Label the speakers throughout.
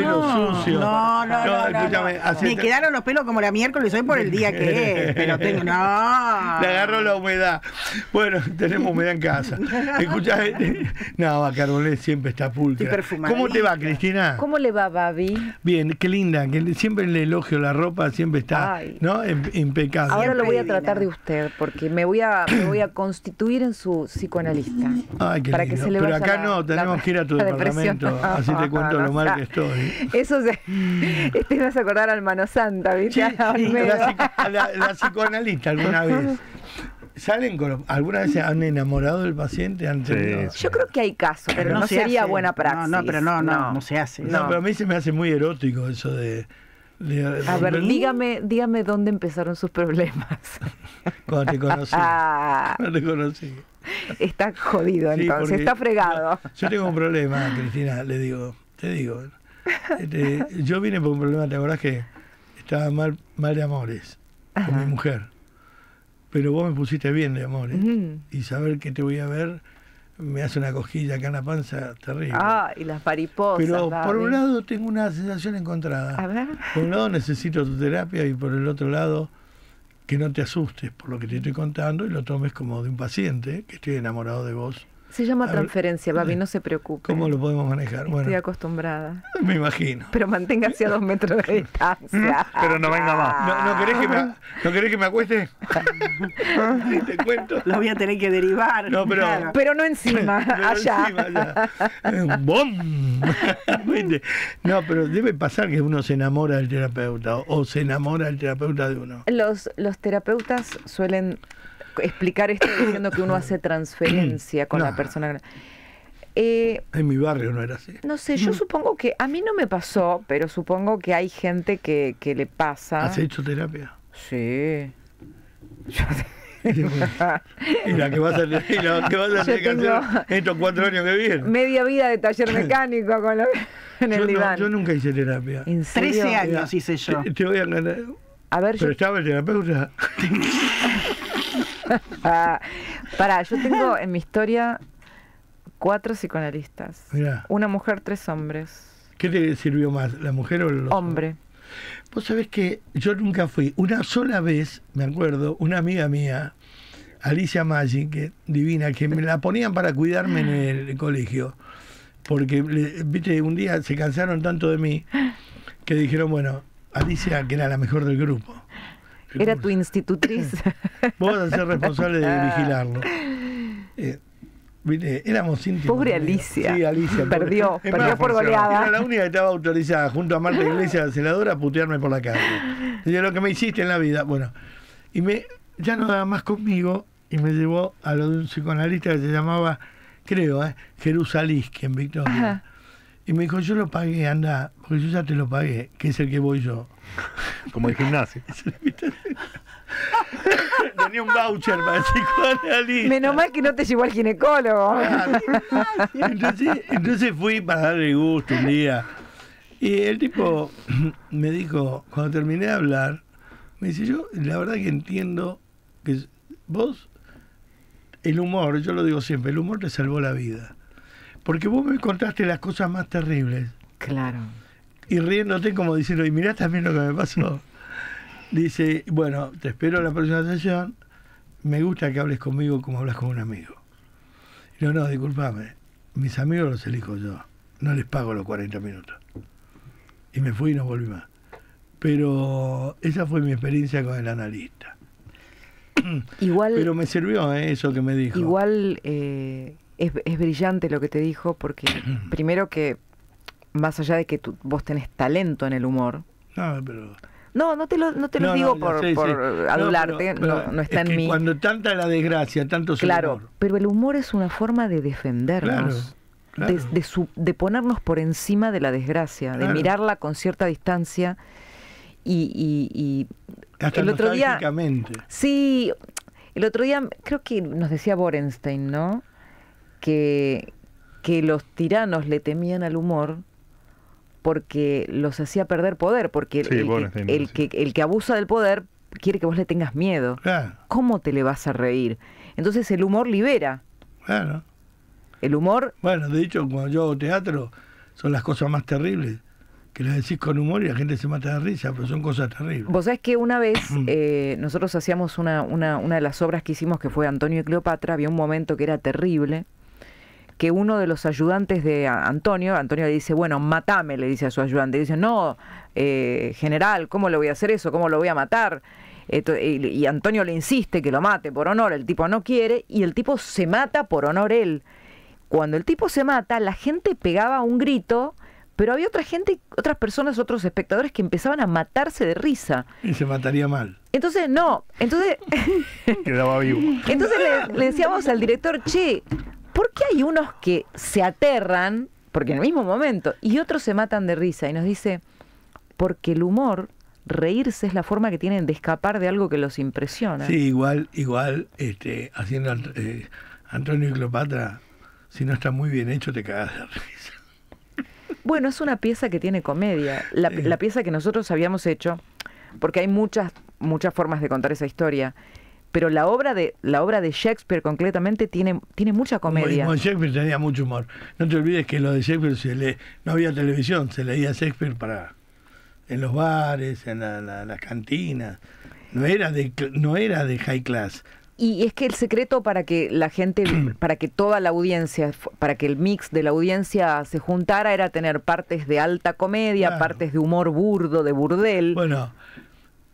Speaker 1: no, No, no, Me quedaron
Speaker 2: los pelos como la miércoles hoy por el día que es. Pero tengo, no.
Speaker 1: Le agarro
Speaker 2: la humedad. Bueno, tenemos humedad en casa. escucha, eh, eh, no, Carbonet siempre está pulcra. ¿Cómo te va, Cristina?
Speaker 1: ¿Cómo le va, Babi?
Speaker 2: Bien, qué linda. Que siempre le elogio la ropa, siempre está ¿no? Em, impecable. Ahora lo
Speaker 1: voy a tratar de usted, porque me voy a, voy a constituir en su psicoanalista.
Speaker 2: Ay, Pero acá no, tenemos que ir a tu departamento. Así te cuento lo mal que estoy.
Speaker 1: Eso se, te vas a acordar al mano santa, ¿viste?
Speaker 2: la, psicoanalista alguna vez. ¿Salen alguna vez han enamorado del paciente? Han tenido... Yo
Speaker 1: creo que hay casos, pero, no, sería buena práctica. No, no pero no, no,
Speaker 2: no, se hace. No, pero a mí se me hace muy erótico eso de... a ver, dígame,
Speaker 1: dígame dónde empezaron sus
Speaker 2: problemas. Cuando te conocí. Ah. no te conocí. Está jodido entonces, está fregado. Yo, yo tengo un problema, Cristina, le digo, te digo. Este, yo vine por un problema, ¿te acordás que estaba mal, mal de amores con mi mujer? Pero vos me pusiste bien de amores. Y saber que te voy a ver me hace una cojilla acá en la panza terrible.
Speaker 1: Ah, y las mariposas. Pero por un lado
Speaker 2: tengo una sensación encontrada. A Por un lado necesito tu terapia y por el otro lado que no te asustes por lo que te estoy contando y lo tomes como de un paciente, que estoy enamorado de vos
Speaker 1: se llama transferencia, Babi, no se
Speaker 2: preocupe. ¿Cómo lo podemos manejar? Bueno, Estoy
Speaker 1: acostumbrada.
Speaker 2: Me imagino.
Speaker 1: Pero manténgase a dos metros de ¿Mm?
Speaker 2: distancia. Pero no venga más. ¿No, querés, que me, ¿no que me, acueste? te cuento. Lo voy a tener que derivar. No, pero, pero no encima, allá. no, pero debe pasar que uno se enamora del terapeuta o, se enamora del terapeuta de uno.
Speaker 1: Los, los terapeutas suelen explicar esto diciendo que uno hace transferencia con la persona. Eh,
Speaker 2: en mi barrio no era así.
Speaker 1: No sé, yo mm. supongo que, a mí no me pasó, pero supongo que hay gente que, que le pasa. ¿Has hecho
Speaker 2: terapia? Sí. y la que vas a salir la que va a salir estos cuatro años que vienen.
Speaker 1: Media vida de taller mecánico
Speaker 2: con en el diván. yo nunca hice terapia. ¿En 13 años hice yo. Te, voy a ganar. ver, Pero estaba el terapeuta.
Speaker 1: Para, yo tengo en mi historia cuatro psicoanalistas. Una mujer, tres hombres.
Speaker 2: ¿Qué te sirvió más, la mujer o el hombre? Vos sabés que yo nunca fui. Una sola vez, me acuerdo, una amiga mía, Alicia Maggi, que divina, que me la ponían para cuidarme en el colegio. Porque, viste, un día se cansaron tanto de mí que dijeron, bueno, Alicia, que era la mejor del grupo. Era tu institutriz. Vos vas a ser responsable de vigilarlo. Eh, éramos íntimos. Pobre Alicia. Sí, Alicia. Perdió, perdió por goleada. Era la única que estaba autorizada, junto a Marta Iglesias, la a putearme por la calle. Decía, lo que me hiciste en la vida. Bueno, y me ya no daba más conmigo y me llevó a lo de un psicoanalista que se llamaba, creo, eh, que en Victoria. Y me dijo, yo lo pagué, anda, porque yo ya te lo pagué, que es el que voy yo. Como el gimnasio. Tenía un voucher para psicoanalista.
Speaker 1: Menos mal que no te llevó al ginecólogo. Ah,
Speaker 2: entonces, entonces fui para darle gusto un día. Y el tipo me dijo, cuando terminé de hablar, me dice, yo la verdad que entiendo que vos, el humor, yo lo digo siempre, el humor te salvó la vida. Porque vos me contaste las cosas más terribles. Claro y riéndote como diciendo, y mirá también lo que me pasó. Dice, bueno, te espero la próxima sesión, me gusta que hables conmigo como hablas con un amigo. no, no, disculpame, mis amigos los elijo yo, no les pago los 40 minutos. Y me fui y no volví más. Pero esa fue mi experiencia con el analista. Igual, Pero me sirvió ¿eh? eso que me dijo. Igual eh,
Speaker 1: es, es brillante lo que te dijo, porque primero que más allá de que vos tenés talento en el humor. No, No, te lo, digo por, adularte, no, está en mí. Cuando
Speaker 2: tanta la desgracia, tanto Claro,
Speaker 1: pero el humor es una forma de defendernos. De, ponernos por encima de la desgracia, de mirarla con cierta distancia y, Hasta el otro día sí el otro día creo que nos decía Borenstein no que, que los tiranos le temían al humor porque los hacía perder poder, porque el, que, el, que, abusa del poder quiere que vos le tengas miedo. ¿Cómo te le vas a reír? Entonces el humor libera.
Speaker 2: Bueno. El humor... Bueno, de hecho, cuando yo hago teatro, son las cosas más terribles que le decís con humor y la gente se mata de risa, pero son cosas terribles.
Speaker 1: Vos sabés que una vez eh, nosotros hacíamos una, una, una, de las obras que hicimos que fue Antonio y Cleopatra, había un momento que era terrible, que uno de los ayudantes de Antonio, Antonio le dice, bueno, matame, le dice a su ayudante, dice, no, eh, general, ¿cómo le voy a hacer eso? ¿Cómo lo voy a matar? y Antonio le insiste que lo mate por honor, el tipo no quiere, y el tipo se mata por honor él. Cuando el tipo se mata, la gente pegaba un grito, pero había otra gente, otras personas, otros espectadores que empezaban a matarse de risa.
Speaker 2: Y se mataría mal.
Speaker 1: Entonces, no, entonces... Quedaba vivo. entonces le, le decíamos al director, che, ¿por qué hay unos que se aterran, porque en el mismo momento, y otros se matan de risa? Y nos dice, porque el humor, reírse es la forma que tienen de escapar de algo que los
Speaker 2: impresiona. Sí, igual, igual, este, haciendo eh, Antonio y Cleopatra, si no está muy bien hecho, te cagas de risa.
Speaker 1: Bueno, es una pieza que tiene comedia. La, la pieza que nosotros habíamos hecho, porque hay muchas, muchas formas de contar esa historia pero la obra de, la obra de Shakespeare concretamente tiene, tiene mucha comedia. Bueno,
Speaker 2: Shakespeare tenía mucho humor. No te olvides que lo de Shakespeare se no había televisión, se leía Shakespeare para en los bares, en las cantinas. No era de no era de high class.
Speaker 1: Y es que el secreto para que la gente, para que toda la audiencia, para que el mix de la audiencia se juntara era tener partes de alta comedia,
Speaker 2: partes de humor burdo, de
Speaker 1: burdel.
Speaker 2: Bueno,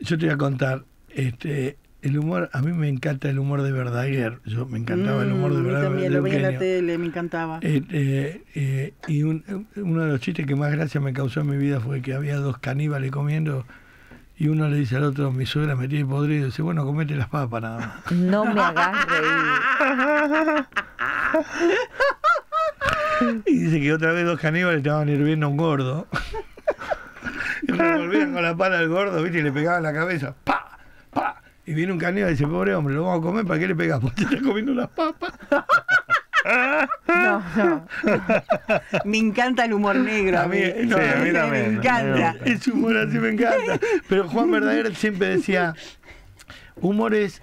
Speaker 2: yo te voy a contar, este, el humor, a mí me encanta el humor de Verdaguer. Yo me encantaba el humor de mm, Verdaguer. También lo vi en la
Speaker 1: tele, me encantaba. Eh,
Speaker 2: eh, eh, y uno de los chistes que más gracia me causó en mi vida fue que había dos caníbales comiendo y uno le dice al otro, mi suegra me tiene podrido. dice, bueno, comete las papas nada más. No me hagas reír. y dice que otra vez dos caníbales estaban hirviendo a un gordo. y revolvían con la pala al gordo, ¿viste? Y le pegaban la cabeza. ¡Pa! ¡Pa! Y viene un caneo y dice, pobre hombre, lo vamos a comer, ¿para qué le pegamos? Te estás comiendo las papas. No, no. Me encanta el humor negro. A mí, Me encanta. Ese humor así me encanta. Pero Juan Verdaguer siempre decía, humor es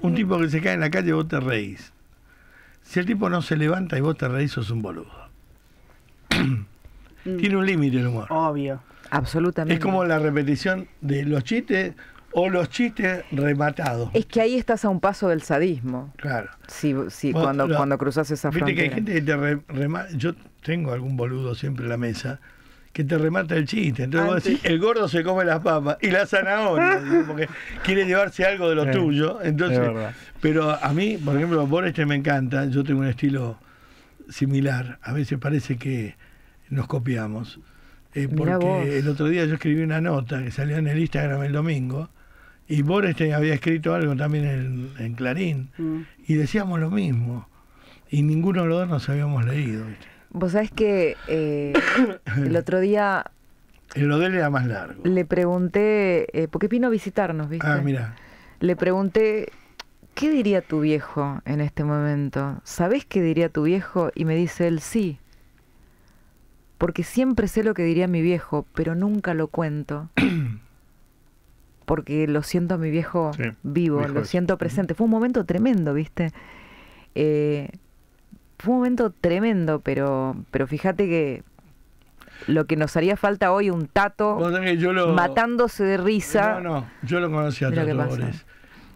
Speaker 2: un tipo que se cae en la calle y vos te reís. Si el tipo no se levanta y vos te reís, sos un boludo. Mm. Tiene un límite el humor. Obvio. Absolutamente. Es como la repetición de los chistes o los chistes
Speaker 1: rematados. Es que ahí estás a un paso del sadismo. Claro. Sí, cuando, cruzas esa frontera.
Speaker 2: Yo tengo algún boludo siempre en la mesa que te remata el chiste. Entonces vos decís, el gordo se come las papas y la zanahoria, porque quiere llevarse algo de lo tuyo. Entonces, pero a mí, por ejemplo, por este me encanta, yo tengo un estilo similar. A veces parece que nos copiamos. Eh, porque el otro día yo escribí una nota que salió en el Instagram el domingo y Boreste había escrito algo también en, Clarín. Mm. Y decíamos lo mismo. Y ninguno de los dos nos habíamos leído.
Speaker 1: Vos sabés que eh, el otro día.
Speaker 2: El Odel era más largo.
Speaker 1: Le pregunté. Eh, porque vino a visitarnos, ¿viste? Ah, mira. Le pregunté. ¿Qué diría tu viejo en este momento? ¿Sabés qué diría tu viejo? Y me dice él sí. Porque siempre sé lo que diría mi viejo, pero nunca lo cuento. porque lo siento a mi viejo vivo, lo siento presente. Fue un momento tremendo, ¿viste? Eh, fue un momento tremendo, pero, pero fíjate que lo que nos haría falta hoy un tato matándose de risa. No,
Speaker 2: no, yo lo conocía a Tato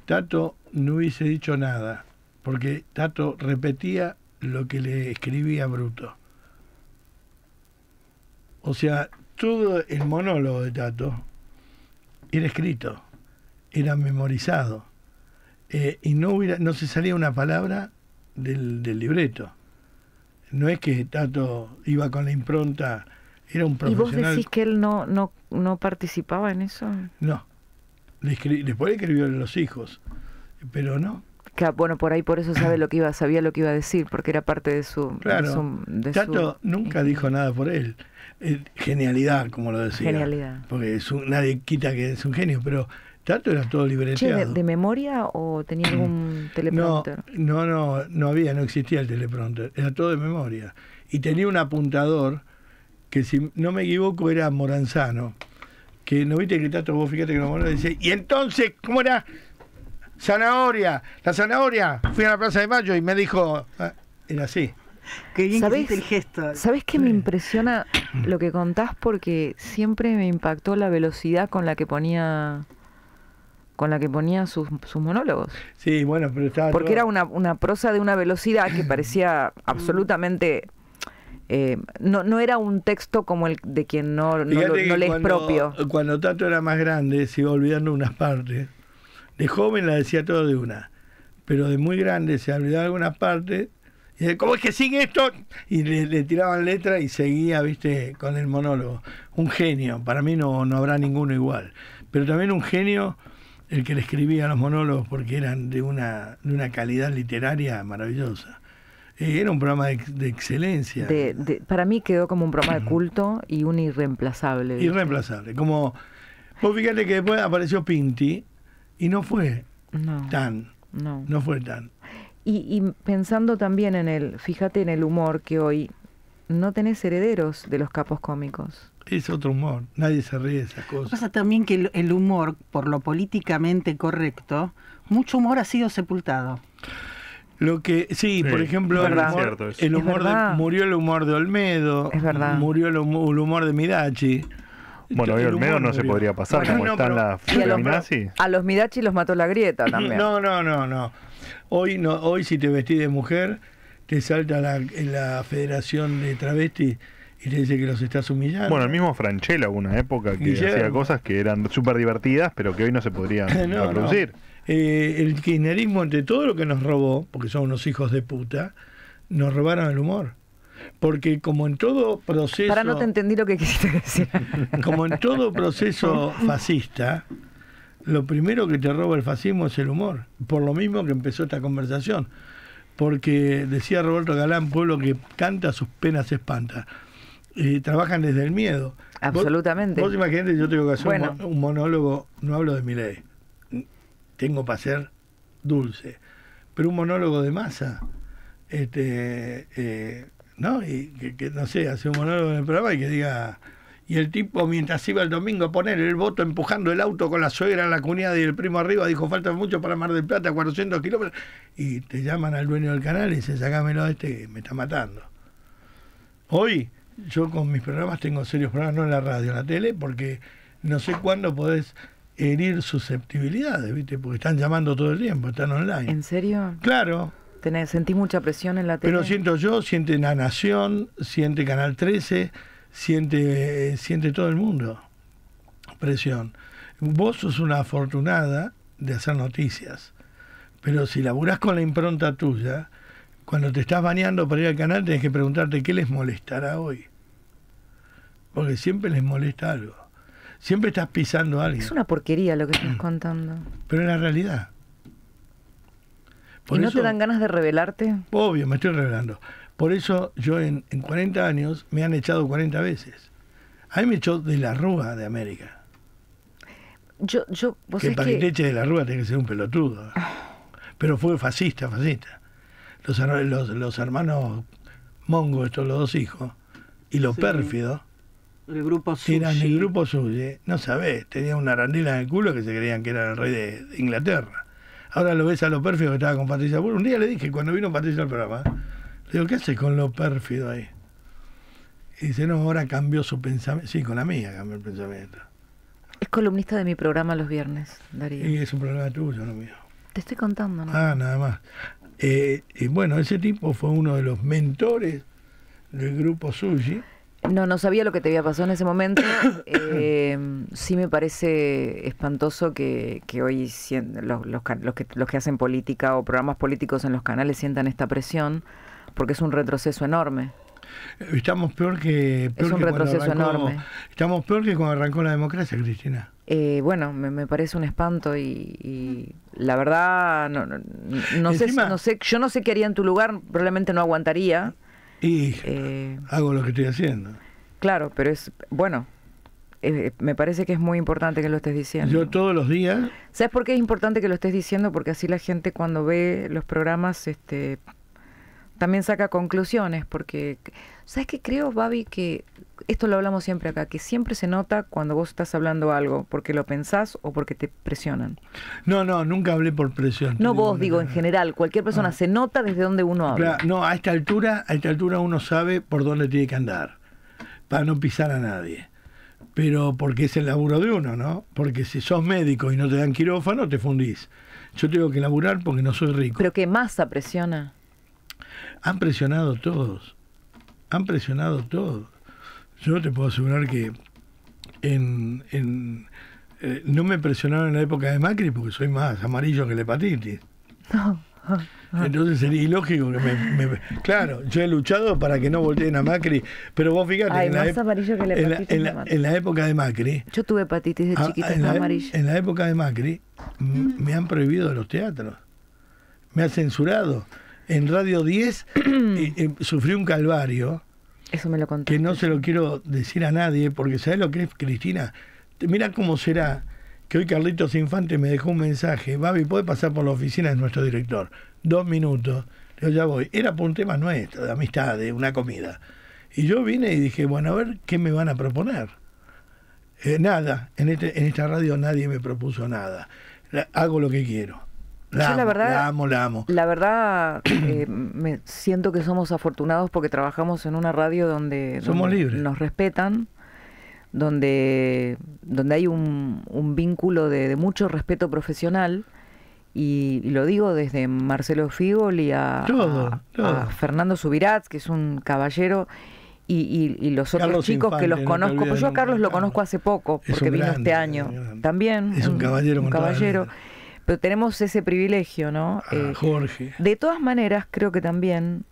Speaker 2: Tato no hubiese dicho nada, porque Tato repetía lo que le escribía Bruto. O sea, todo el monólogo de Tato era escrito, era memorizado. Eh, y no hubiera, no se salía una palabra del, libreto. No es que Tato iba con la impronta, era un profesional. ¿Y vos decís
Speaker 1: que él no, no, no participaba en eso?
Speaker 2: No. Le después escribió a los hijos, pero no
Speaker 1: bueno, por ahí por eso sabe lo que iba, sabía lo que iba a decir, porque era parte de su... Claro, Tato
Speaker 2: nunca dijo nada por él. Eh, genialidad, como lo decía. Genialidad. Porque nadie quita que es un genio, pero Tato era todo libreteado. de,
Speaker 1: memoria o tenía algún
Speaker 2: teleprompter? No, no, no, había, no existía el teleprompter. Era todo de memoria. Y tenía un apuntador que, si no me equivoco, era Moranzano. Que no viste que Tato, vos fíjate que lo no, dice, y entonces, ¿cómo era? zanahoria, la zanahoria. Fui a la Plaza de Mayo y me dijo, ah, era así. Qué que el
Speaker 1: gesto. Sabes qué me impresiona lo que contás? Porque siempre me impactó la velocidad con la que ponía con la que ponía sus, monólogos.
Speaker 2: Sí, bueno, pero estaba Porque era
Speaker 1: una, prosa de una velocidad que parecía mm. absolutamente eh, no, era un texto como el de quien no, no, no le es propio.
Speaker 2: Cuando tanto era más grande, se iba olvidando unas partes. De joven la decía todo de una, pero de muy grande se olvidaba algunas partes Y como ¿Cómo es que sigue esto? Y le, tiraban letra y seguía, viste, con el monólogo. Un genio, para mí no, habrá ninguno igual. Pero también un genio el que le escribía los monólogos porque eran de una, una calidad literaria maravillosa eh, era un programa de, excelencia.
Speaker 1: para mí quedó como un programa de culto y un
Speaker 2: irreemplazable. Irreemplazable. Como, vos fíjate que después apareció Pinti y no
Speaker 1: fue tan. No. fue tan. Y, pensando también en el, fíjate en el humor que hoy no tenés herederos de los capos cómicos.
Speaker 2: Es otro humor, nadie se ríe de esas cosas. Pasa también que el, humor, por lo políticamente
Speaker 1: correcto,
Speaker 2: mucho humor ha sido sepultado. Lo que sí, por ejemplo, el humor, murió el humor de Olmedo, murió el humor, el humor de Midachi bueno, hoy Olmedo no se podría pasar, como están las
Speaker 1: A los Midachi los mató la grieta
Speaker 2: también. No, no, no, no. Hoy, no, hoy si te vestís de mujer, te salta en la Federación de travesti y te dice que los estás humillando. Bueno, el mismo Franchella una época que hacía cosas que eran súper divertidas, pero que hoy no se podrían producir. Eh, el kirchnerismo, entre todo lo que nos robó, porque son unos hijos de puta, nos robaron el humor. Porque como en todo proceso... Para no te
Speaker 1: entendí lo que quisiste decir. Como en todo proceso
Speaker 2: fascista, lo primero que te roba el fascismo es el humor. Por lo mismo que empezó esta conversación. Porque decía Roberto Galán, pueblo que canta sus penas espanta. y trabajan desde el miedo. Absolutamente. Vos, imaginate, yo tengo que hacer un, monólogo, no hablo de mi ley, tengo para ser dulce, pero un monólogo de masa. Este, eh, ¿no? Y que, no sé, hace un monólogo en el programa y que diga. Y el tipo, mientras iba el domingo a poner el voto empujando el auto con la suegra en la cuñada y el primo arriba, dijo: Falta mucho para Mar del Plata, 400 kilómetros. Y te llaman al dueño del canal y dicen: Sacámelo a este me está matando. Hoy, yo con mis programas tengo serios programas, no en la radio, en la tele, porque no sé cuándo podés herir susceptibilidades, ¿viste? Porque están llamando todo el tiempo, están online. ¿En serio? Claro
Speaker 1: sentí mucha presión en la tele. Pero siento
Speaker 2: yo, siente La Nación, siente Canal 13, siente, siente todo el mundo presión. Vos sos una afortunada de hacer noticias, pero si laburás con la impronta tuya, cuando te estás bañando para ir al canal tenés que preguntarte qué les molestará hoy. Porque siempre les molesta algo. Siempre estás pisando algo Es una
Speaker 1: porquería lo que estás mm. contando.
Speaker 2: Pero es la realidad. ¿Y no te dan
Speaker 1: ganas de revelarte?
Speaker 2: Obvio, me estoy revelando. Por eso yo en, 40 años me han echado 40 veces. A mí me echó de la Rúa de América.
Speaker 1: Yo, yo, ¿vos que para que te eche
Speaker 2: de la Rúa tiene que ser un pelotudo. Ah. Pero fue fascista, fascista. Los, los, hermanos Mongo, estos los dos hijos, y los pérfidos, el grupo Eran el grupo suyo. no sabés, tenían una arandela en el culo que se creían que era el rey de, Inglaterra. Ahora lo ves a lo pérfido que estaba con Patricia Un día le dije, cuando vino Patricia al programa, le digo, ¿qué haces con lo pérfido ahí? Y dice, no, ahora cambió su pensamiento. Sí, con la mía cambió el pensamiento.
Speaker 1: Es columnista de mi programa los viernes,
Speaker 2: Darío. Y es un programa tuyo, no mío.
Speaker 1: Te estoy contando, ¿no? Ah,
Speaker 2: nada más. Eh, y bueno, ese tipo fue uno de los mentores del grupo Sushi
Speaker 1: no, no sabía lo que te había pasado en ese momento. Eh, sí me parece espantoso que, que hoy los, los, que, hacen política o programas políticos en los canales sientan esta presión, porque es un retroceso enorme.
Speaker 2: Estamos peor que, cuando arrancó la democracia, Cristina.
Speaker 1: Eh, bueno, me, parece un espanto y, la verdad no, no, sé, no sé, yo no sé qué haría en tu lugar, probablemente no aguantaría. Y eh, hago lo que estoy haciendo. Claro, pero es, bueno, eh, me parece que es muy importante que lo estés diciendo.
Speaker 2: Yo todos los días.
Speaker 1: ¿Sabes por qué es importante que lo estés diciendo? Porque así la gente cuando ve los programas, este, también saca conclusiones, porque ¿Sabes qué creo, Babi? Que esto lo hablamos siempre acá, que siempre se nota cuando vos estás hablando algo, porque lo pensás o porque te presionan. No, no, nunca hablé
Speaker 2: por presión.
Speaker 1: No vos, digo, en general, cualquier persona ah. se nota desde donde uno habla.
Speaker 2: no, a esta altura, a esta altura uno sabe por dónde tiene que andar, para no pisar a nadie. Pero porque es el laburo de uno, ¿no? Porque si sos médico y no te dan quirófano, te fundís. Yo tengo que laburar porque no soy rico.
Speaker 1: Pero que masa presiona.
Speaker 2: Han presionado todos han presionado todo. Yo te puedo asegurar que en, eh, no me presionaron en la época de Macri porque soy más amarillo que la hepatitis. Entonces sería ilógico que me, Claro, yo he luchado para que no volteen a Macri, pero vos fíjate. en, la que en, época de Macri.
Speaker 1: Yo tuve hepatitis de ah, chiquita, en
Speaker 2: En la época de Macri me han prohibido los teatros. Me han censurado. En Radio 10 y eh, eh, sufrí un calvario eso me lo contó. Que no se lo quiero decir a nadie, porque ¿sabes lo que es, Cristina? Mira cómo será que hoy Carlitos Infante me dejó un mensaje. Babi, ¿puede pasar por la oficina de nuestro director? Dos minutos. Yo ya voy. Era por un tema nuestro, de amistad, de una comida. Y yo vine y dije, bueno, a ver qué me van a proponer. Eh, nada, en, este, en esta radio nadie me propuso nada. hago lo que quiero. La, verdad, la verdad, eh, me siento que somos afortunados
Speaker 1: porque trabajamos en una radio donde, nos respetan, donde, donde hay un, un vínculo de, mucho respeto profesional. Y, lo digo desde Marcelo Figoli a, Fernando Subirats, que es un caballero. Y, los otros chicos que los conozco, pues yo a Carlos lo conozco hace poco, porque vino este año. También. Es un caballero. Un caballero pero tenemos ese privilegio, ¿no? Ah, eh, Jorge. De todas maneras, creo que también,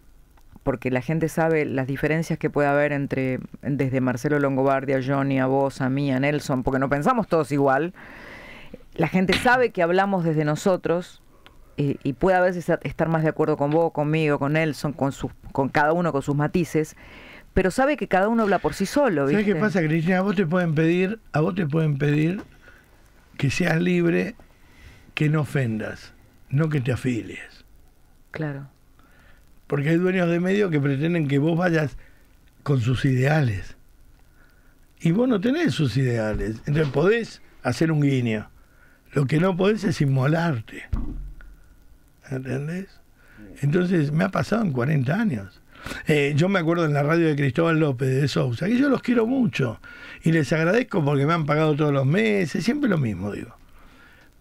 Speaker 1: porque la gente sabe las diferencias que puede haber entre desde Marcelo Longobardi a Johnny, a vos, a mí, a Nelson, porque no pensamos todos igual. La gente sabe que hablamos desde nosotros eh, y puede a veces estar más de acuerdo con vos, conmigo, con Nelson, con, sus, con cada uno con sus matices pero sabe que cada uno habla por sí solo. ¿Sabes qué pasa,
Speaker 2: Cristina? A vos te pueden pedir, a vos te pueden pedir que seas libre que no ofendas, no que te afilies. Claro. Porque hay dueños de medios que pretenden que vos vayas con sus ideales. Y vos no tenés sus ideales. Entonces podés hacer un guiño. Lo que no podés es inmolarte. ¿Entendés? Entonces me ha pasado en 40 años. Eh, yo me acuerdo en la radio de Cristóbal López de Sousa, que yo los quiero mucho y les agradezco porque me han pagado todos los meses, siempre lo mismo, digo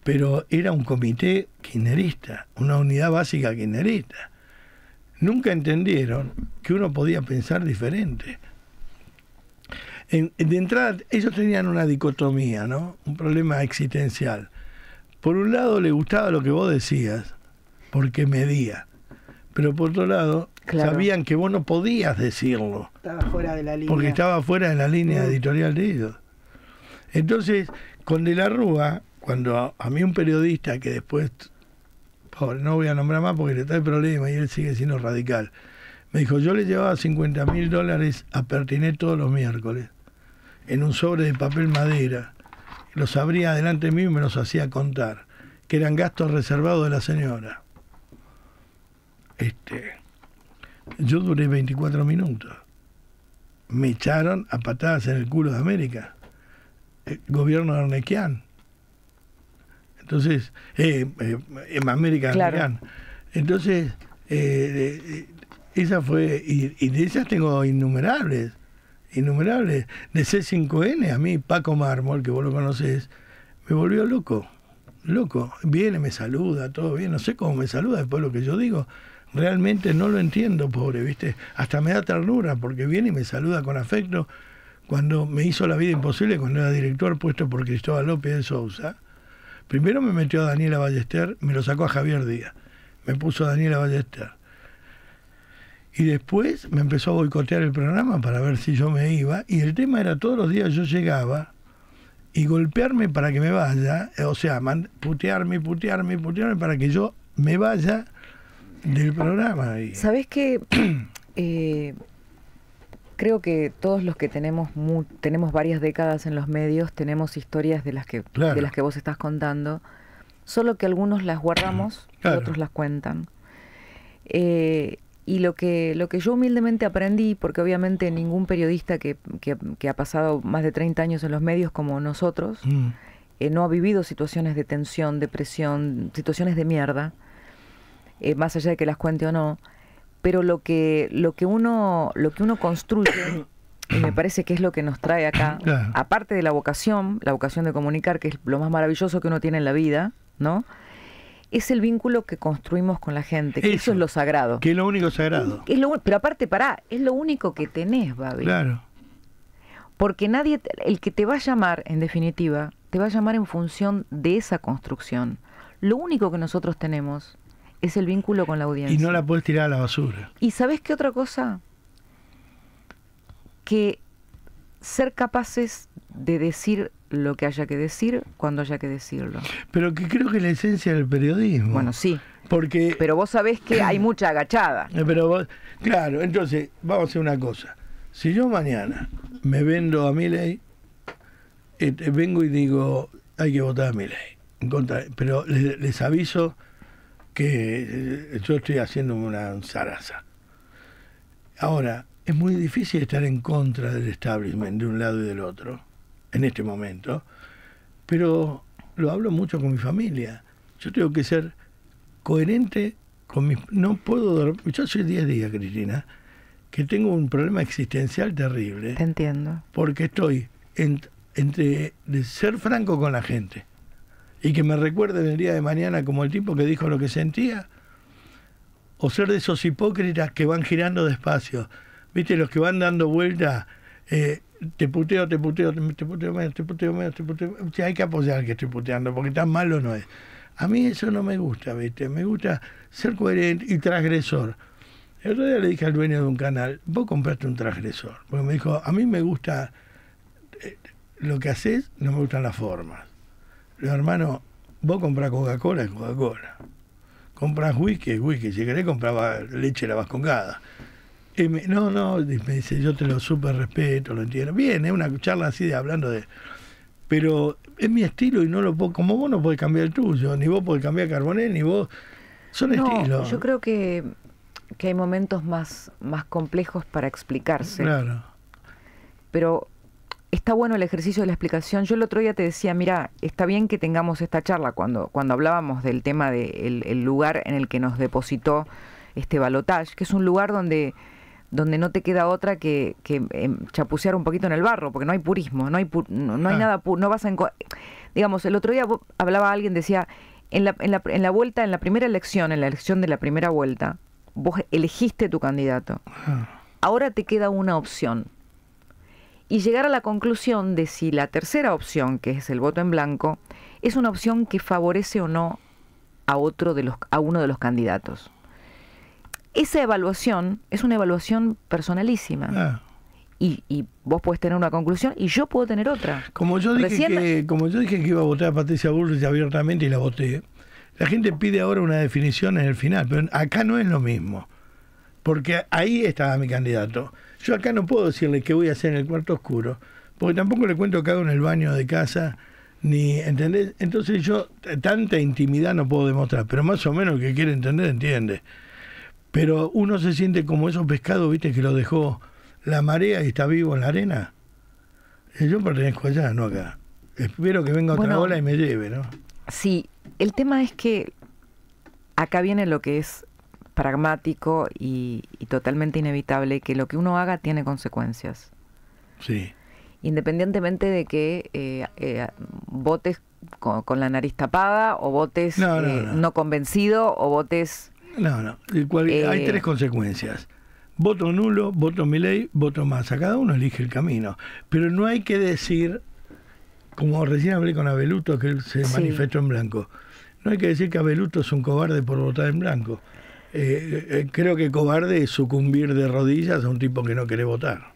Speaker 2: pero era un comité quinerista, una unidad básica quinerista. Nunca entendieron que uno podía pensar diferente. de entrada, ellos tenían una dicotomía, ¿no? Un problema existencial. Por un lado, le gustaba lo que vos decías, porque medía. Pero por otro lado, sabían que vos no podías decirlo. Estaba fuera de la línea. Porque estaba fuera de la línea mm. editorial de ellos. Entonces, con De la Rúa cuando a mí un periodista que después, pobre, no voy a nombrar más porque le está el problema y él sigue siendo radical, me dijo, yo le llevaba 50 mil dólares a Pertiné todos los miércoles, en un sobre de papel madera, los abría delante mío y me los hacía contar, que eran gastos reservados de la señora. Este, yo duré 24 minutos. Me echaron a patadas en el culo de América. El gobierno de Arnequian entonces, eh, en eh, América claro. Entonces, eh, eh, esa fue, y, de esas tengo innumerables, innumerables. De C5N, a mí Paco Mármol, que vos lo conoces me volvió loco, loco. Viene, me saluda, todo bien, no sé cómo me saluda después lo que yo digo. Realmente no lo entiendo, pobre, ¿viste? Hasta me da ternura porque viene y me saluda con afecto cuando me hizo la vida imposible cuando era director puesto por Cristóbal López de Sousa Primero me metió a Daniela Ballester, me lo sacó a Javier Díaz, me puso a Daniela Ballester. Y después me empezó a boicotear el programa para ver si yo me iba. Y el tema era todos los días yo llegaba y golpearme para que me vaya, eh, o sea, putearme, putearme, putearme para que yo me vaya del programa. ¿Sabes qué?
Speaker 1: Eh, creo que todos los que tenemos tenemos varias décadas en los medios, tenemos historias de las que de las que vos estás contando, solo que algunos las guardamos y otros las cuentan. Eh, y lo que, lo que yo humildemente aprendí, porque obviamente ningún periodista que, ha pasado más de 30 años en los medios como nosotros, mm. eh, no ha vivido situaciones de tensión, depresión, situaciones de mierda, eh, más allá de que las cuente o no, pero lo que, lo que, uno, lo que uno construye y me parece que es lo que nos trae acá, aparte de la vocación, la vocación de comunicar, que es lo más maravilloso que uno tiene en la vida, ¿no? Es el vínculo que construimos con la gente, que eso, es lo sagrado. Que es lo único sagrado. pero aparte, pará, es lo único que tenés, Babi. Claro. Porque nadie, el que te va a llamar, en definitiva, te va a llamar en función de esa construcción. Lo único que nosotros tenemos es el vínculo con la audiencia. Y no
Speaker 2: la puedes tirar a la basura.
Speaker 1: ¿Y sabes qué otra cosa? Que ser capaces de decir lo que haya que decir cuando haya que decirlo.
Speaker 2: Pero que creo que es la esencia del periodismo. Bueno, sí. Porque, pero vos sabés que hay mucha agachada. Eh, pero claro, entonces, vamos a hacer una cosa. Si yo mañana me vendo a mi ley, eh, eh, vengo y digo, hay que votar a mi ley. Pero les aviso que eh, yo estoy haciendo una zaraza. Ahora, es muy difícil estar en contra del establishment de un lado y del otro, en este momento, pero lo hablo mucho con mi familia. Yo tengo que ser coherente con mis... No puedo dormir. Yo soy 10 días, Cristina, que tengo un problema existencial terrible. entiendo. Porque estoy entre de ser franco con la gente y que me recuerden el día de mañana como el tipo que dijo lo que sentía? ¿O ser de esos hipócritas que van girando despacio? ¿Viste? Los que van dando vueltas. Eh, te puteo, te puteo, te puteo menos, te puteo menos, te puteo menos. hay que apoyar que estoy puteando, porque tan malo no es. A mí eso no me gusta, ¿viste? Me gusta ser coherente y transgresor. El otro día le dije al dueño de un canal, vos compraste un transgresor. Porque me dijo, a mí me gusta eh, lo que haces, no me gustan las formas hermano, vos compras Coca-Cola, Coca-Cola. Compras whisky, whisky. Si querés compraba leche la vas congada. no, no, me dice, yo te lo súper respeto, lo entiendo. Bien, es una charla así de hablando de... Pero es mi estilo y no lo puedo... Como vos no podés cambiar el tuyo, ni vos podés cambiar Carbonell, ni vos... Son no, estilos. Yo creo
Speaker 1: que, que hay momentos más, más complejos para explicarse. Claro. Pero está bueno el ejercicio de la explicación. Yo el otro día te decía, mira, está bien que tengamos esta charla cuando, cuando hablábamos del tema del lugar en el que nos depositó este balotage, que es un lugar donde, donde no te queda otra que, que em, chapucear un poquito en el barro, porque no hay purismo, no hay, no, hay ah. nada, puro. no vas a... Digamos, el otro día hablaba alguien, decía, en la, en, la, en la vuelta, en la primera elección, en la elección de la primera vuelta, vos elegiste tu candidato. Ah. Ahora te queda una opción y llegar a la conclusión de si la tercera opción, que es el voto en blanco, es una opción que favorece o no a otro de los a uno de los candidatos. Esa evaluación es una evaluación personalísima. Ah. Y, vos puedes tener una conclusión y yo puedo tener otra.
Speaker 2: Como yo dije, que, como yo dije que iba a votar a Patricia Bullrich abiertamente y la voté, la gente pide ahora una definición en el final, pero acá no es lo mismo, porque ahí estaba mi candidato. Yo acá no puedo decirle qué voy a hacer en el cuarto oscuro, porque tampoco le cuento qué hago en el baño de casa, ni, ¿entendés? Entonces yo tanta intimidad no puedo demostrar, pero más o menos el que quiere entender, entiende. Pero uno se siente como esos pescados, viste, que lo dejó la marea y está vivo en la arena. Eh, yo pertenezco allá, no acá. Espero que venga otra ola y me lleve, ¿no?
Speaker 1: Sí, el tema es que acá viene lo que es pragmático y, totalmente inevitable que lo que uno haga tiene consecuencias. Sí. Independientemente de que eh, eh votes con, la nariz tapada o votes no, eh, convencido o votes... No, no. Eh, hay tres
Speaker 2: consecuencias. Voto nulo, voto mi ley, voto a Cada uno elige el camino. Pero no hay que decir, como recién hablé con Abeluto, que él se manifestó en blanco, no hay que decir que Abeluto es un cobarde por votar en blanco. Eh, eh, creo que cobarde es sucumbir de rodillas a un tipo que no quiere votar.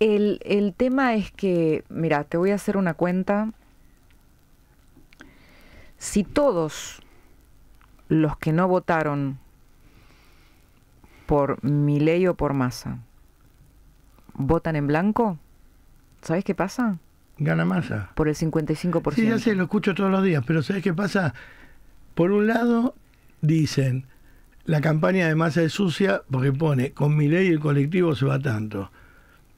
Speaker 1: El, tema es que, mira, te voy a hacer una cuenta. Si todos los que no votaron por Milei o por masa votan en blanco, ¿sabes qué pasa?
Speaker 2: Gana masa
Speaker 1: Por el 55%. Sí, ya sé,
Speaker 2: lo escucho todos los días, pero ¿sabes qué pasa? Por un lado, dicen, la campaña de masa es sucia porque pone, con mi ley el colectivo se va tanto.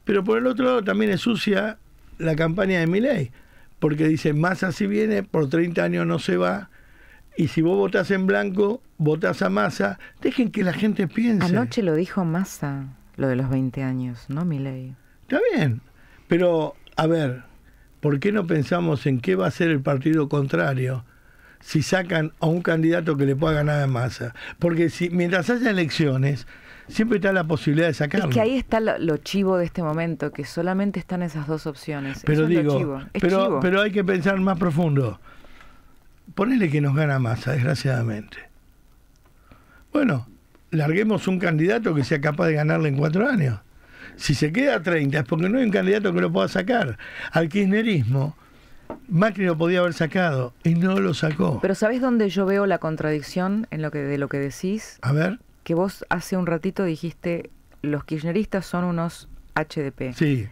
Speaker 2: Pero por el otro lado también es sucia la campaña de mi ley, porque dice, masa si viene, por 30 años no se va, y si vos votás en blanco, votás a masa,
Speaker 1: dejen que la gente piense. Anoche lo dijo Massa, lo de los 20 años, ¿no, mi ley?
Speaker 2: Está bien, pero a ver, ¿por qué no pensamos en qué va a ser el partido contrario? si sacan a un candidato que le pueda ganar a masa. Porque si mientras haya elecciones, siempre está la posibilidad de sacarlo. Es que
Speaker 1: ahí está lo, chivo de este momento, que solamente están esas dos opciones. Pero pero, pero
Speaker 2: hay que pensar más profundo. Ponele que nos gana masa, desgraciadamente. Bueno, larguemos un candidato que sea capaz de ganarle en cuatro años. Si se queda a 30 es porque no hay un candidato que lo pueda sacar. Al kirchnerismo Macri lo podía haber sacado y no lo sacó.
Speaker 1: Pero ¿sabés dónde yo veo la contradicción en lo que, de lo que decís? A ver. Que vos hace un ratito dijiste, los kirchneristas son unos HDP. Sí.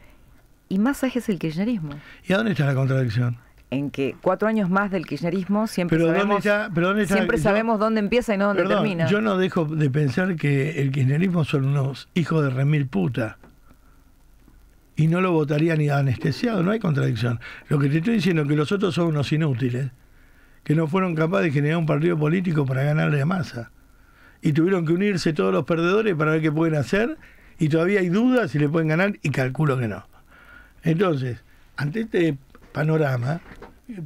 Speaker 1: Y más es el kirchnerismo.
Speaker 2: ¿Y a dónde está la contradicción?
Speaker 1: en que cuatro años más del kirchnerismo siempre pero sabemos, dónde pero siempre sabemos dónde empieza y no dónde termina. Yo
Speaker 2: no dejo de pensar que el kirchnerismo son unos hijos de remil puta y no lo votaría ni anestesiado, no hay contradicción. Lo que te estoy diciendo es que los otros son unos inútiles, que no fueron capaces de generar un partido político para ganarle a masa. Y tuvieron que unirse todos los perdedores para ver qué pueden hacer, y todavía hay dudas si le pueden ganar, y calculo que no. Entonces, ante este panorama,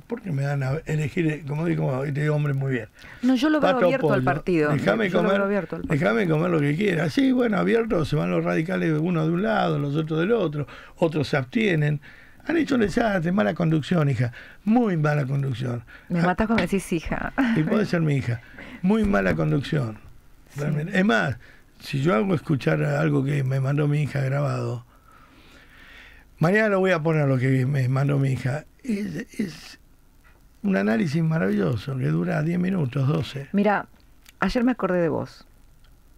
Speaker 2: porque me dan a elegir, como digo, este hombre muy bien? No, yo lo veo abierto al partido. Déjame comer, déjame comer lo que quiera. Sí, bueno, abierto se van los radicales, uno de un lado, los otros del otro, otros se abstienen. Han hecho un desastre, mala conducción, hija. Muy mala conducción.
Speaker 1: Me ah. matas cuando decís hija. Y puede
Speaker 2: ser mi hija. Muy mala conducción. Es más, si yo hago escuchar algo que me mandó mi hija grabado, mañana lo voy a poner lo que me mandó mi hija. Es, es, un análisis maravilloso que dura 10 minutos, 12. Mira, ayer
Speaker 1: me acordé de vos.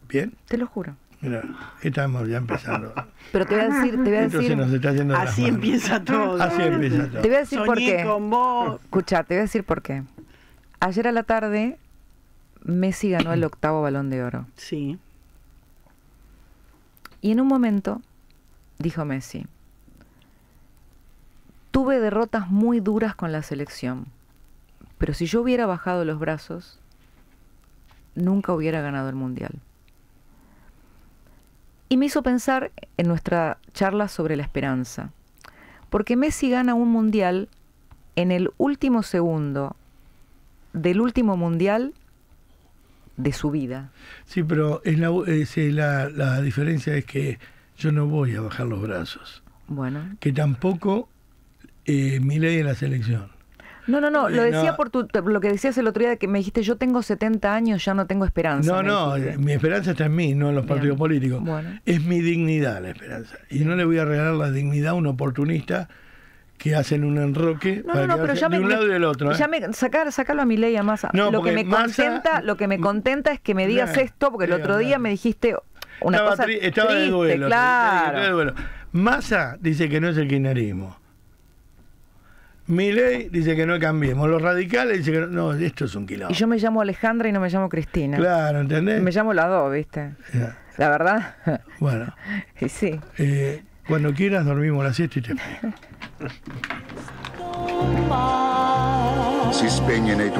Speaker 1: ¿Bien? Te lo juro.
Speaker 2: Mira, estamos ya empezando.
Speaker 1: Pero te voy a decir, te voy a decir. así empieza todo. Así empieza todo. Te voy a decir por qué. Con vos. Escuchá, te voy a decir por qué. Ayer a la tarde, Messi ganó el octavo balón de oro. Sí. Y en un momento, dijo Messi, tuve derrotas muy duras con la selección pero si yo hubiera bajado los brazos, nunca hubiera ganado el Mundial. Y me hizo pensar en nuestra charla sobre la esperanza, porque Messi gana un Mundial en el último segundo del último Mundial
Speaker 2: de su vida. Sí, pero en eh, la, diferencia es que yo no voy a bajar los brazos. Bueno. Que tampoco eh, mi ley de la selección.
Speaker 1: No, no, no, lo eh, decía por tu, lo que decías el otro día que me dijiste, yo tengo 70 años, ya no tengo esperanza. No, no,
Speaker 2: mi esperanza está en mí, no en los partidos políticos. Es mi dignidad la esperanza. Y no le voy a regalar la dignidad a un oportunista que hacen un enroque de un lado y del otro. Ya ¿eh?
Speaker 1: me, sacar, sacarlo a mi ley a Massa. lo, que me contenta, lo que me contenta es que me digas esto, porque el otro día me dijiste una cosa estaba triste,
Speaker 2: Massa dice que no es el kirchnerismo. Mi ley dice que no cambiemos. Los radicales dicen que no, esto es un quilombo. Y yo me llamo Alejandra y no me
Speaker 1: llamo Cristina. Claro, ¿entendés? Me llamo la dos, ¿viste? La verdad. Bueno.
Speaker 2: y sí. Eh, cuando quieras dormimos la siesta y te